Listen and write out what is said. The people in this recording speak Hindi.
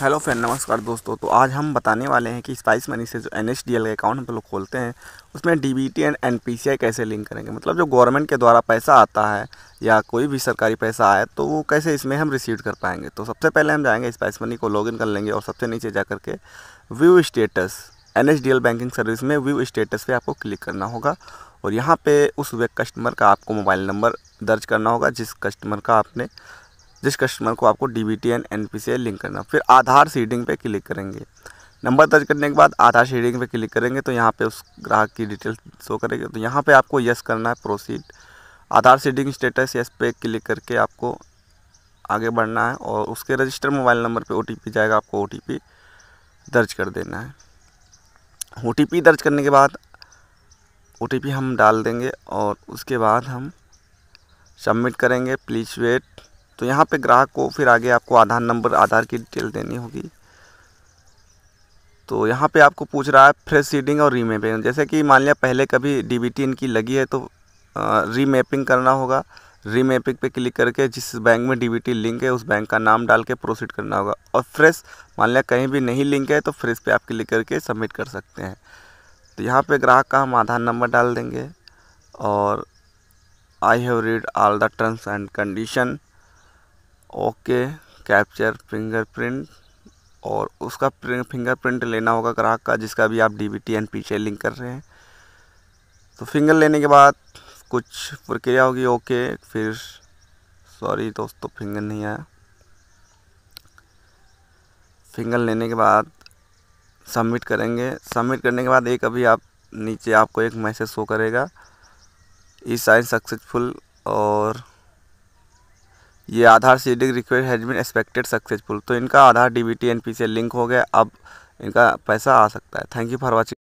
हेलो फ्रेंड नमस्कार दोस्तों तो आज हम बताने वाले हैं कि स्पाइस मनी से जो एन एच डी एल का अकाउंट हम लोग खोलते हैं उसमें D B T and N P C I कैसे लिंक करेंगे मतलब जो गवर्नमेंट के द्वारा पैसा आता है या कोई भी सरकारी पैसा आए तो वो कैसे इसमें हम रिसीव कर पाएंगे तो सबसे पहले हम जाएंगे स्पाइस मनी को लॉगिन कर लेंगे और सबसे नीचे जा करके view status N H D L banking service में व्यू स्टेटस पर आपको क्लिक करना होगा और यहाँ पर उस वे कस्टमर का आपको मोबाइल नंबर दर्ज करना होगा जिस कस्टमर का आपने जिस कस्टमर को आपको D B T N P से लिंक करना फिर आधार सीडिंग पर क्लिक करेंगे नंबर दर्ज करने के बाद आधार सीडिंग पे क्लिक करेंगे तो यहाँ पे उस ग्राहक की डिटेल शो करेंगे तो यहाँ पे आपको यस करना है proceed Aadhaar seeding status yes पे क्लिक करके आपको आगे बढ़ना है और उसके रजिस्टर मोबाइल नंबर पर ओ जाएगा आपको ओ दर्ज कर देना है ओ दर्ज करने के बाद ओ हम डाल देंगे और उसके बाद हम सबमिट करेंगे प्लीज वेट तो यहाँ पे ग्राहक को फिर आगे आपको आधार नंबर आधार की डिटेल देनी होगी तो यहाँ पे आपको पूछ रहा है फ्रेश सीडिंग और रीमेपिंग जैसे कि मान लिया पहले कभी डीबीटी इनकी लगी है तो रीमेपिंग करना होगा रीमेपिंग पे क्लिक करके जिस बैंक में डीबीटी लिंक है उस बैंक का नाम डाल के प्रोसीड करना होगा और फ्रेश मान लिया कहीं भी नहीं लिंक है तो फ्रेश पर आप क्लिक करके सबमिट कर सकते हैं तो यहाँ पर ग्राहक का हम आधार नंबर डाल देंगे और I have read all the terms and condition okay capture fingerprint और उसका फिंगरप्रिंट लेना होगा ग्राहक का जिसका भी आप डी बी टी पीछे लिंक कर रहे हैं तो फिंगर लेने के बाद कुछ प्रक्रिया होगी ओके फिर सॉरी दोस्तों फिंगर नहीं आया फिंगर लेने के बाद सबमिट करेंगे सबमिट करने के बाद एक अभी आप नीचे आपको एक मैसेज शो करेगा ई साइन सक्सेसफुल और ये Aadhaar seeding request has been expected successful तो इनका Aadhaar D B T N P से लिंक हो गया अब इनका पैसा आ सकता है थैंक यू फॉर वॉचिंग